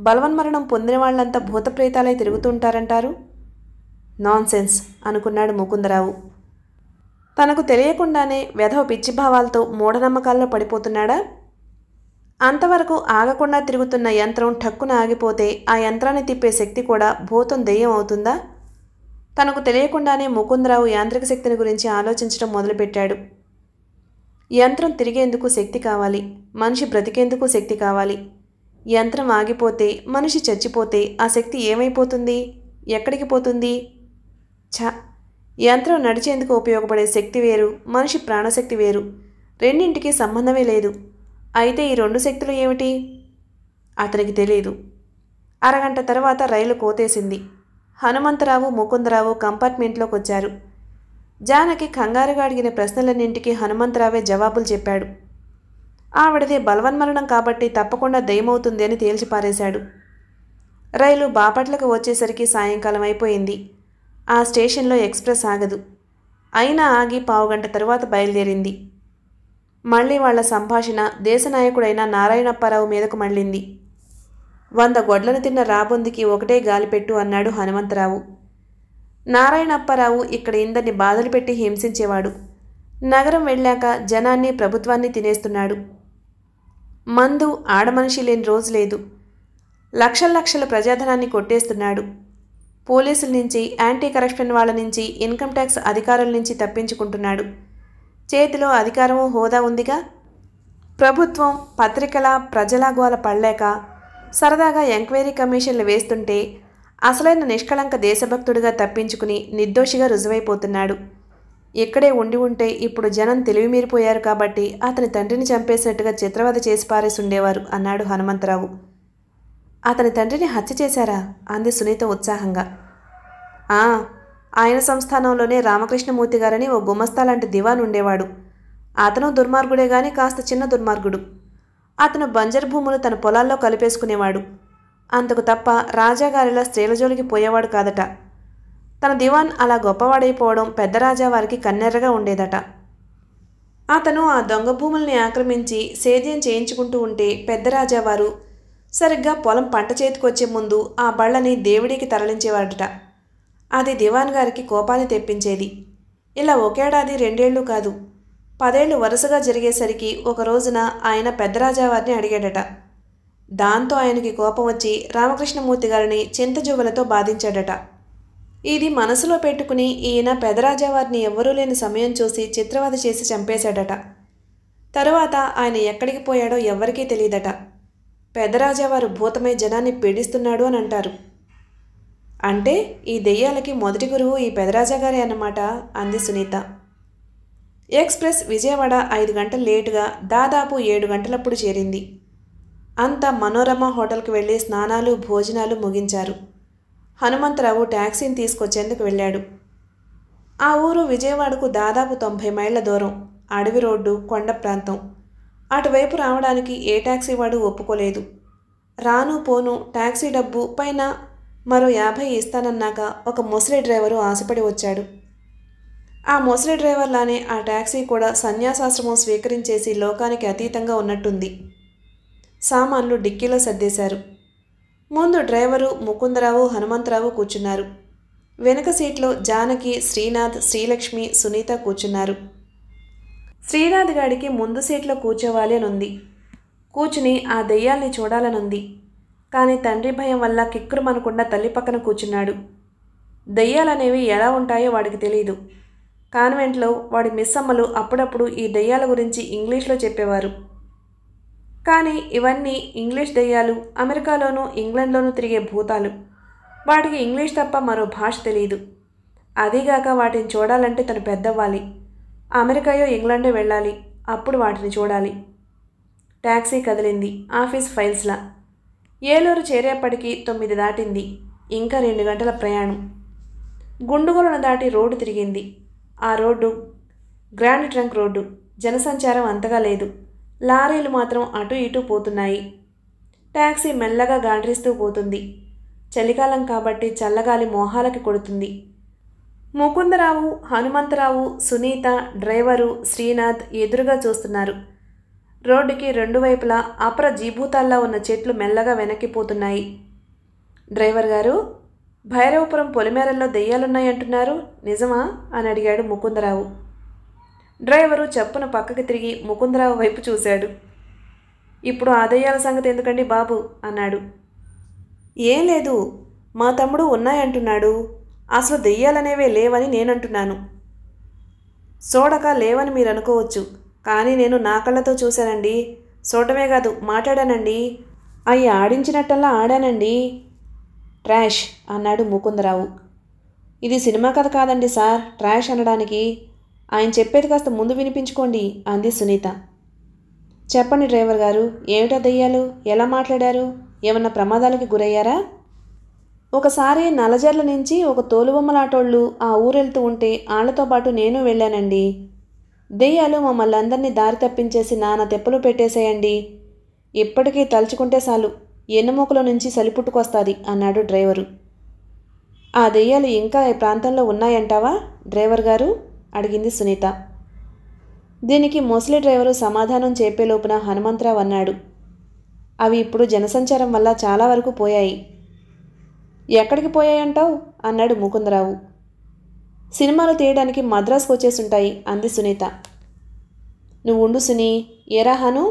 బలవన్మరణం పొందిన వాళ్ళంతా భూతప్రేతాలై తిరుగుతుంటారంటారు నాన్సెన్స్ అనుకున్నాడు ముకుందరావు తనకు తెలియకుండానే వెధవ పిచ్చి భావాలతో మూఢనమ్మకాల్లో పడిపోతున్నాడా అంతవరకు ఆగకుండా తిరుగుతున్న యంత్రం ఠక్కున ఆగిపోతే ఆ యంత్రాన్ని తిప్పే శక్తి కూడా భూతం దెయ్యం అవుతుందా తనకు తెలియకుండానే ముకుందరావు యాంత్రిక శక్తిని గురించి ఆలోచించడం మొదలుపెట్టాడు యంత్రం తిరిగేందుకు శక్తి కావాలి మనిషి బ్రతికేందుకు శక్తి కావాలి యంత్రం ఆగిపోతే మనిషి చచ్చిపోతే ఆ శక్తి ఏమైపోతుంది ఎక్కడికి పోతుంది చా యంత్రం నడిచేందుకు ఉపయోగపడే శక్తి వేరు మనిషి ప్రాణశక్తి వేరు రెండింటికి సంబంధమే లేదు అయితే ఈ రెండు శక్తులు ఏమిటి అతనికి తెలియదు అరగంట తర్వాత రైలు కోతేసింది హనుమంతరావు ముకుందరావు కంపార్ట్మెంట్లోకి వచ్చారు జానకి కంగారుగా అడిగిన ప్రశ్నలన్నింటికి హనుమంతరావే జవాబులు చెప్పాడు ఆవిడది బలవన్మరణం కాబట్టి తప్పకుండా దయమవుతుంది అని తేల్చిపారేశాడు రైలు బాపట్లకు వచ్చేసరికి సాయంకాలం అయిపోయింది ఆ స్టేషన్లో ఎక్స్ప్రెస్ ఆగదు అయినా ఆగి పావుగంట తరువాత బయలుదేరింది మళ్ళీ వాళ్ల సంభాషణ దేశనాయకుడైన నారాయణప్పారావు మీదకు మళ్ళింది వంద గొడ్లను తిన్న రాబొందికి ఒకటే గాలిపెట్టు అన్నాడు హనుమంతరావు నారాయణప్పారావు ఇక్కడ ఇందరిని బాధలు పెట్టి హింసించేవాడు నగరం వెళ్ళాక జనాన్ని ప్రభుత్వాన్ని తినేస్తున్నాడు మందు ఆడమనిషి లేని రోజు లేదు లక్షల లక్షల ప్రజాధనాన్ని కొట్టేస్తున్నాడు పోలీసుల నుంచి యాంటీ కరప్షన్ వాళ్ళ నుంచి ఇన్కమ్ ట్యాక్స్ అధికారుల నుంచి తప్పించుకుంటున్నాడు చేతిలో అధికారము హోదా ఉందిగా ప్రభుత్వం పత్రికల ప్రజల గోల పడలేక సరదాగా ఎంక్వైరీ కమిషన్లు వేస్తుంటే అసలైన నిష్కళంక దేశభక్తుడిగా తప్పించుకుని నిర్దోషిగా రుజువైపోతున్నాడు ఇక్కడే ఉండి ఉంటే ఇప్పుడు జనం తెలివిమీరిపోయారు కాబట్టి అతని తండ్రిని చంపేసినట్టుగా చిత్రవద చేసి పారేసి ఉండేవారు అన్నాడు హనుమంతరావు అతని తండ్రిని హత్య చేశారా అంది సునీత ఉత్సాహంగా ఆ ఆయన సంస్థానంలోనే రామకృష్ణమూర్తి గారని ఓ గుమస్తా లాంటి దివాన్ ఉండేవాడు అతను దుర్మార్గుడే గాని కాస్త చిన్న దుర్మార్గుడు అతను బంజర్ భూములు తన పొలాల్లో కలిపేసుకునేవాడు అంతకు తప్ప రాజాగారిలా స్త్రీల జోలికి పోయేవాడు కాదట తన దివాన్ అలా గొప్పవాడైపోవడం పెద్ద రాజా వారికి కన్నెర్రగా ఉండేదట అతను ఆ దొంగ భూముల్ని ఆక్రమించి సేద్యం చేయించుకుంటూ ఉంటే పెద్ద రాజావారు సరిగ్గా పొలం పంట చేతికి వచ్చే ముందు ఆ బళ్ళని దేవుడికి తరలించేవాడట అది దివాన్ గారికి కోపాన్ని తెప్పించేది ఇలా ఒకేడాది రెండేళ్లు కాదు పదేళ్లు వరుసగా జరిగేసరికి ఒక రోజున ఆయన పెద్దరాజావారిని అడిగాడట దాంతో ఆయనకి కోపం వచ్చి రామకృష్ణమూర్తి గారిని చింతజువ్వలతో బాధించాడట ఇది మనసులో పెట్టుకుని ఈయన పెదరాజావారిని ఎవ్వరూ లేని సమయం చూసి చిత్రవధ చేసి చంపేశాడట తరువాత ఆయన ఎక్కడికి పోయాడో ఎవ్వరికీ తెలియదట పెదరాజావారు భూతమై జనాన్ని పీడిస్తున్నాడు అని అంటారు అంటే ఈ దెయ్యాలకి మొదటి గురువు ఈ పెదరాజా గారే అన్నమాట అంది సునీత ఎక్స్ప్రెస్ విజయవాడ ఐదు గంటలు లేటుగా దాదాపు ఏడు గంటలప్పుడు చేరింది అంత మనోరమ హోటల్కి వెళ్ళి స్నానాలు భోజనాలు ముగించారు హనుమంతరావు ట్యాక్సీని తీసుకొచ్చేందుకు వెళ్ళాడు ఆ ఊరు విజయవాడకు దాదాపు తొంభై మైళ్ళ దూరం అడవి రోడ్డు కొండ ప్రాంతం అటువైపు రావడానికి ఏ ట్యాక్సీ వాడు ఒప్పుకోలేదు రాను పోను ట్యాక్సీ డబ్బు పైన మరో యాభై ఇస్తానన్నాక ఒక ముసలి డ్రైవరు ఆశపడి వచ్చాడు ఆ ముసలి డ్రైవర్లానే ఆ ట్యాక్సీ కూడా సన్యాసాశ్రమం స్వీకరించేసి లోకానికి అతీతంగా ఉన్నట్టుంది సామాన్లు డిక్కీలో సర్దేశారు ముందు డ్రైవరు ముకుందరావు హనుమంతరావు కూర్చున్నారు వెనక సీట్లో జానకి శ్రీనాథ్ శ్రీలక్ష్మి సునీత కూర్చున్నారు శ్రీనాథ్ గాడికి ముందు సీట్లో కూర్చోవాలి ఉంది కూర్చుని ఆ దెయ్యాల్ని చూడాలనుంది కానీ తండ్రి భయం వల్ల కిక్కురుమనకుండా తల్లి పక్కన కూర్చున్నాడు దెయ్యాలనేవి ఎలా ఉంటాయో వాడికి తెలియదు కాన్వెంట్లో వాడి మిస్ అమ్మలు అప్పుడప్పుడు ఈ దెయ్యాల గురించి ఇంగ్లీష్లో చెప్పేవారు కానీ ఇవన్నీ ఇంగ్లీష్ దెయ్యాలు అమెరికాలోనూ ఇంగ్లండ్లోనూ తిరిగే భూతాలు వాటికి ఇంగ్లీష్ తప్ప మరో భాష తెలియదు అదీగాక వాటిని చూడాలంటే తను పెద్దవ్వాలి అమెరికాయో ఇంగ్లాండో వెళ్ళాలి అప్పుడు వాటిని చూడాలి ట్యాక్సీ కదిలింది ఆఫీస్ ఫైల్స్లా ఏలూరు చేరేపటికి తొమ్మిది దాటింది ఇంకా రెండు గంటల ప్రయాణం గుండుగులను దాటి రోడ్డు తిరిగింది ఆ రోడ్డు గ్రాండ్ ట్రంక్ రోడ్డు జనసంచారం అంతగా లేదు లారీలు మాత్రం అటు ఇటు పోతున్నాయి ట్యాక్సీ మెల్లగా గాండ్రిస్తూ పోతుంది చలికాలం కాబట్టి చల్లగాలి మోహాలకి కొడుతుంది ముకుందరావు హనుమంతరావు సునీత డ్రైవరు శ్రీనాథ్ ఎదురుగా చూస్తున్నారు రోడ్డుకి రెండు వైపులా అపర జీభూతాల్లా ఉన్న చెట్లు మెల్లగా వెనక్కిపోతున్నాయి డ్రైవర్ గారు భైరవపురం పొలిమేరల్లో దెయ్యాలున్నాయంటున్నారు నిజమా అని అడిగాడు ముకుందరావు డ్రైవరు చెప్పున పక్కకి తిరిగి ముకుందరావు వైపు చూశాడు ఇప్పుడు ఆ దెయ్యాల సంగతి ఎందుకండి బాబు అన్నాడు ఏం లేదు మా తమ్ముడు ఉన్నాయంటున్నాడు అసలు దెయ్యాలనేవే లేవని నేనంటున్నాను సోడక లేవని మీరు అనుకోవచ్చు కానీ నేను నా కళ్ళతో చూశానండి చూడటమే కాదు మాట్లాడానండి అయ్యి ఆడించినట్టల్లా ఆడానండి ట్రాష్ అన్నాడు ముకుందరావు ఇది సినిమా కథ కాదండి సార్ ట్రాష్ అనడానికి ఆయన చెప్పేది కాస్త ముందు వినిపించుకోండి అంది సునీత చెప్పండి డ్రైవర్ గారు ఏమిటా దెయ్యాలు ఎలా మాట్లాడారు ఏమన్నా ప్రమాదాలకి గురయ్యారా ఒకసారి నలజర్ల నుంచి ఒక తోలుబొమ్మలాటోళ్ళు ఆ ఊరెళ్తూ ఉంటే ఆళ్లతో పాటు నేను వెళ్ళానండి దెయ్యాలు మమ్మల్ని అందరినీ దారి తప్పించేసి నాన్న తెప్పలు పెట్టేసేయండి ఇప్పటికీ తలుచుకుంటే చాలు ఎన్నుమూకలో నుంచి సలిపుట్టుకొస్తాది అన్నాడు డ్రైవరు ఆ దెయ్యాలు ఇంకా ఈ ప్రాంతంలో ఉన్నాయంటావా డ్రైవర్ గారు అడిగింది సునీత దీనికి మోసలి డ్రైవరు సమాధానం లోపున హనుమంతరావు అన్నాడు అవి ఇప్పుడు జనసంచారం వల్ల చాలా వరకు పోయాయి ఎక్కడికి పోయాయంటావు అన్నాడు ముకుందరావు సినిమాలు తీయడానికి మద్రాసుకు వచ్చేసుంటాయి అంది సునీత నువ్వు ఉండు సుని ఎరాహాను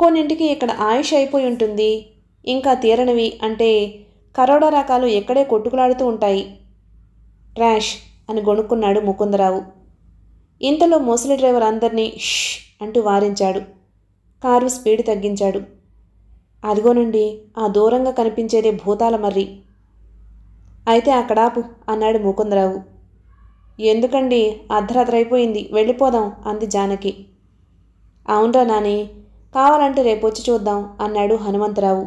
కొన్నింటికి ఇక్కడ ఆయుష్ అయిపోయి ఉంటుంది ఇంకా తీరనివి అంటే కరోడా రకాలు ఎక్కడే కొట్టుకులాడుతూ ఉంటాయి ట్రాష్ అని గొనుక్కున్నాడు ముకుందరావు ఇంతలో మోసలి డ్రైవర్ అందరినీ ష్ అంటూ వారించాడు కారు స్పీడ్ తగ్గించాడు అదిగోనండి ఆ దూరంగా కనిపించేదే భూతాల మర్రి అయితే అక్కడాపు అన్నాడు ముకుందరావు ఎందుకండి అర్ధరాత్రైపోయింది వెళ్ళిపోదాం అంది జానకి అవునరా నాని కావాలంటే రేపొచ్చి చూద్దాం అన్నాడు హనుమంతరావు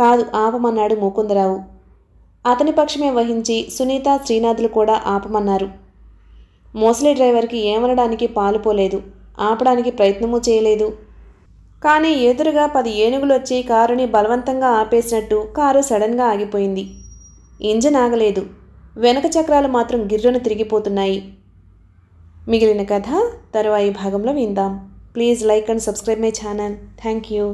కాదు ఆపమన్నాడు ముకుందరావు అతని పక్షమే వహించి సునీత శ్రీనాథులు కూడా ఆపమన్నారు మోసలి డ్రైవర్కి ఏమనడానికి పాలుపోలేదు ఆపడానికి ప్రయత్నమూ చేయలేదు కానీ ఎదురుగా పది ఏనుగులు వచ్చి కారుని బలవంతంగా ఆపేసినట్టు కారు సడన్గా ఆగిపోయింది ఇంజన్ ఆగలేదు వెనక చక్రాలు మాత్రం గిర్రను తిరిగిపోతున్నాయి మిగిలిన కథ తరువాయి భాగంలో విందాం please like and subscribe my channel thank you